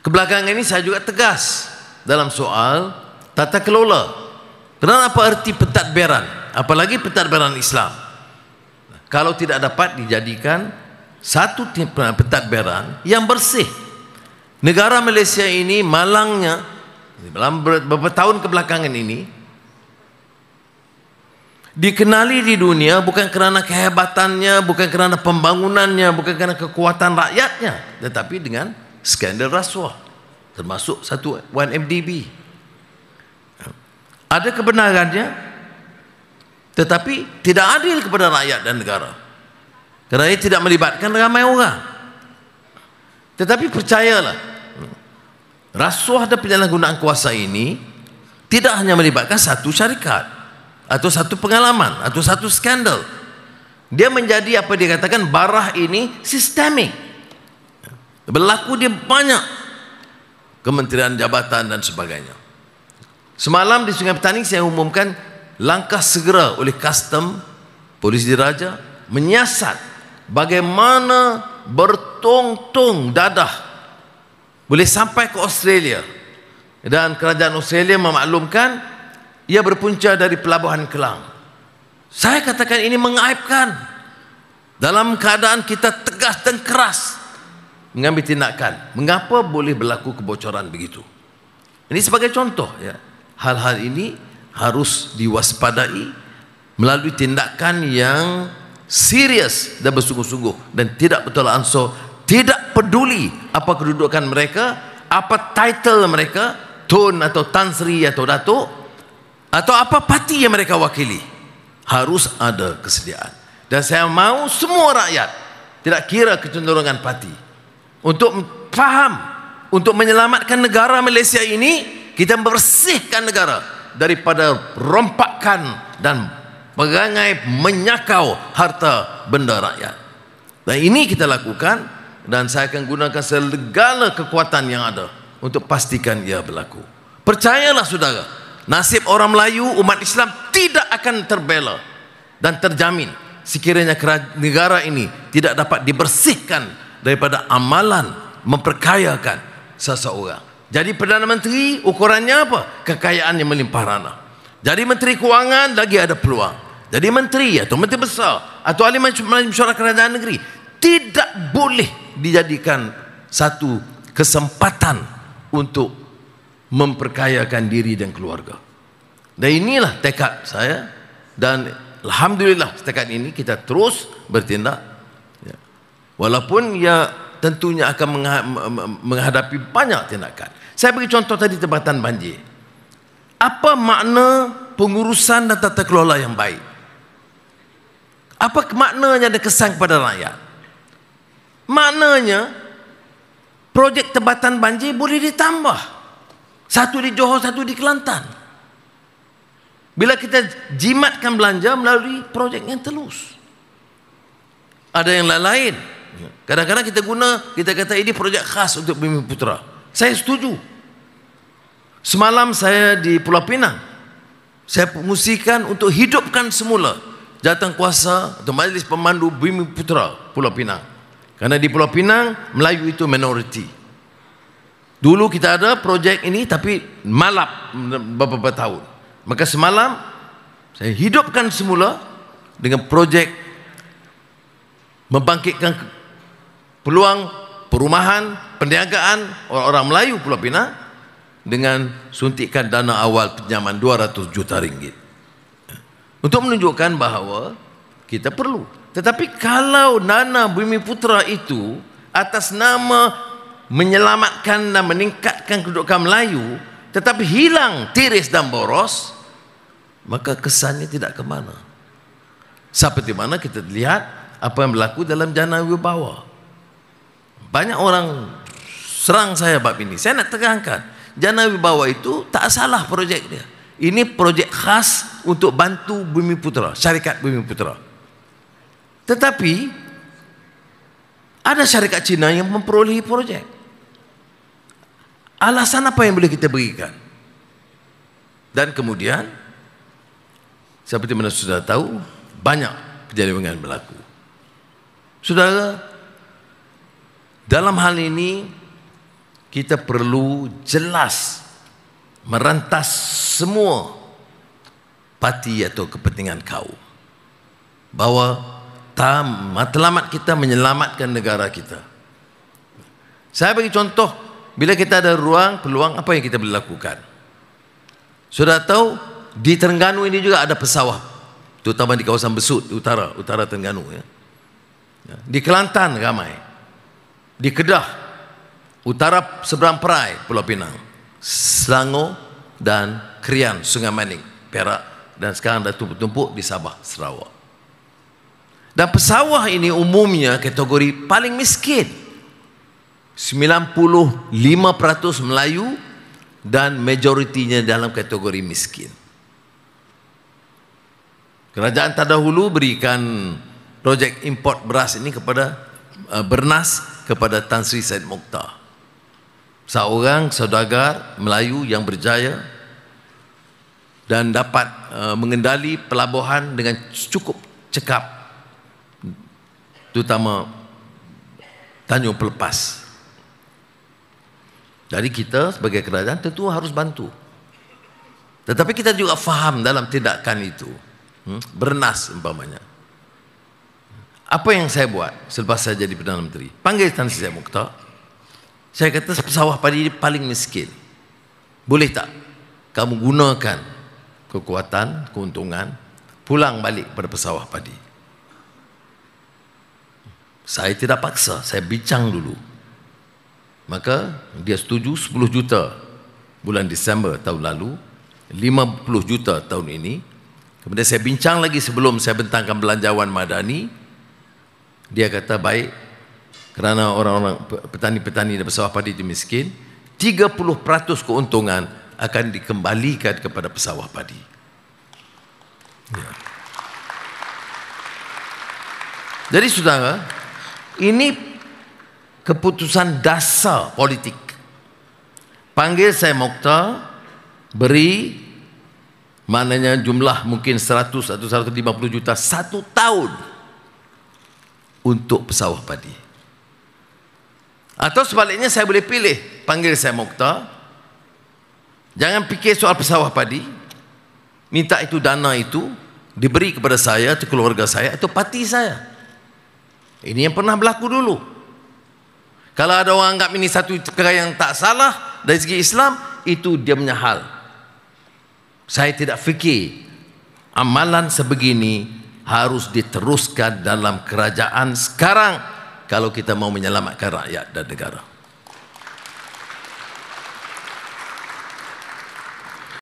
Kebelakangan ini saya juga tegas dalam soal tata kelola. Kenapa Apa erti pentadbiran? Apalagi pentadbiran Islam. Kalau tidak dapat dijadikan satu pentadbiran yang bersih. Negara Malaysia ini malangnya dalam beberapa tahun kebelakangan ini dikenali di dunia bukan kerana kehebatannya, bukan kerana pembangunannya, bukan kerana kekuatan rakyatnya, tetapi dengan skandal rasuah termasuk satu 1MDB ada kebenarannya tetapi tidak adil kepada rakyat dan negara kerana ia tidak melibatkan ramai orang tetapi percayalah rasuah dan penyalahgunaan kuasa ini tidak hanya melibatkan satu syarikat atau satu pengalaman atau satu skandal dia menjadi apa dikatakan barah ini sistemik Berlaku dia banyak kementerian jabatan dan sebagainya. Semalam di Sungai Petani saya umumkan langkah segera oleh custom polis diraja menyiasat bagaimana bertung-tung dadah boleh sampai ke Australia dan kerajaan Australia memaklumkan ia berpunca dari pelabuhan Kelang. Saya katakan ini mengaibkan dalam keadaan kita tegas dan keras mengambil tindakan. Mengapa boleh berlaku kebocoran begitu? Ini sebagai contoh ya. Hal-hal ini harus diwaspadai melalui tindakan yang serius dan bersungguh-sungguh dan tidak betul ansur tidak peduli apa kedudukan mereka, apa title mereka, tun atau tansri atau datuk atau apa parti yang mereka wakili. Harus ada kesediaan. Dan saya mahu semua rakyat tidak kira kecenderungan parti untuk faham untuk menyelamatkan negara Malaysia ini kita bersihkan negara daripada rompakan dan pegangai menyakau harta benda rakyat dan ini kita lakukan dan saya akan gunakan segala kekuatan yang ada untuk pastikan ia berlaku percayalah saudara nasib orang Melayu umat Islam tidak akan terbela dan terjamin sekiranya negara ini tidak dapat dibersihkan daripada amalan memperkayakan seseorang. Jadi Perdana Menteri ukurannya apa? Kekayaan yang melimpah rana. Jadi Menteri kewangan lagi ada peluang. Jadi Menteri atau Menteri Besar atau Ahli Mesyuarat Kerajaan Negeri tidak boleh dijadikan satu kesempatan untuk memperkayakan diri dan keluarga. Dan inilah tekad saya dan Alhamdulillah setakat ini kita terus bertindak Walaupun ia tentunya akan menghadapi banyak tindakan. Saya beri contoh tadi tempatan banjir. Apa makna pengurusan dan tata kelola yang baik? Apa maknanya ada kesan kepada rakyat? Maknanya projek tempatan banjir boleh ditambah. Satu di Johor, satu di Kelantan. Bila kita jimatkan belanja melalui projek yang telus. Ada yang lain-lain. Kadang-kadang kita guna, kita kata ini projek khas untuk Bumi Putra. Saya setuju. Semalam saya di Pulau Pinang. Saya pengusikan untuk hidupkan semula jatang kuasa atau majlis pemandu Bumi Putra Pulau Pinang. Karena di Pulau Pinang, Melayu itu minoriti. Dulu kita ada projek ini tapi malap beberapa tahun. Maka semalam saya hidupkan semula dengan projek membangkitkan peluang perumahan, perniagaan orang-orang Melayu Pulau Pinang dengan suntikan dana awal pinjaman 200 juta ringgit. Untuk menunjukkan bahawa kita perlu. Tetapi kalau dana Bumi Putra itu atas nama menyelamatkan dan meningkatkan kedudukan Melayu tetapi hilang tiris dan boros maka kesannya tidak ke mana. Seperti mana kita lihat apa yang berlaku dalam Jana Wibawa banyak orang serang saya bab ini. Saya nak tegangkan. jana wibawa itu tak salah projek dia. Ini projek khas untuk bantu Bumi Putera, syarikat Bumi Putera. Tetapi ada syarikat Cina yang memperoleh projek. Alasan apa yang boleh kita berikan? Dan kemudian seperti mana sudah tahu banyak kejadian berlaku. Saudara, dalam hal ini kita perlu jelas merentas semua parti atau kepentingan kaum. Bahawa matlamat kita menyelamatkan negara kita. Saya bagi contoh bila kita ada ruang, peluang apa yang kita boleh lakukan? Sudah tahu di Terengganu ini juga ada pesawah terutama di kawasan Besut utara, utara Tengganu ya. ya. Di Kelantan ramai di Kedah utara seberang Perai Pulau Pinang Selangor dan Krian Sungai Manik Perak dan sekarang dah tumpuk-tumpuk di Sabah Sarawak dan pesawah ini umumnya kategori paling miskin 95% Melayu dan majoritinya dalam kategori miskin kerajaan terdahulu berikan projek import beras ini kepada uh, bernas bernas kepada Tan Sri Said Mokhtar, seorang saudagar Melayu yang berjaya dan dapat uh, mengendali pelabuhan dengan cukup cekap terutama Tanjung Pelepas dari kita sebagai kerajaan tentu harus bantu tetapi kita juga faham dalam tindakan itu hmm? bernas umpamanya apa yang saya buat selepas saya jadi Perdana Menteri? Panggil Tan Sri Zaid Mokhtar. Saya kata pesawah padi ini paling miskin. Boleh tak kamu gunakan kekuatan, keuntungan, pulang balik kepada pesawah padi? Saya tidak paksa, saya bincang dulu. Maka dia setuju 10 juta bulan Disember tahun lalu, 50 juta tahun ini. Kemudian saya bincang lagi sebelum saya bentangkan belanjawan madani, dia kata baik kerana orang-orang petani-petani dan pesawah padi itu miskin 30% keuntungan akan dikembalikan kepada pesawah padi ya. jadi saudara ini keputusan dasar politik panggil saya mokta beri maknanya jumlah mungkin 100 atau 150 juta satu tahun untuk pesawah padi. Atau sebaliknya saya boleh pilih panggil saya Mukta. Jangan fikir soal pesawah padi. Minta itu dana itu diberi kepada saya atau keluarga saya atau parti saya. Ini yang pernah berlaku dulu. Kalau ada orang anggap ini satu perkara yang tak salah dari segi Islam, itu dia punya hal. Saya tidak fikir amalan sebegini harus diteruskan dalam kerajaan sekarang kalau kita mau menyelamatkan rakyat dan negara.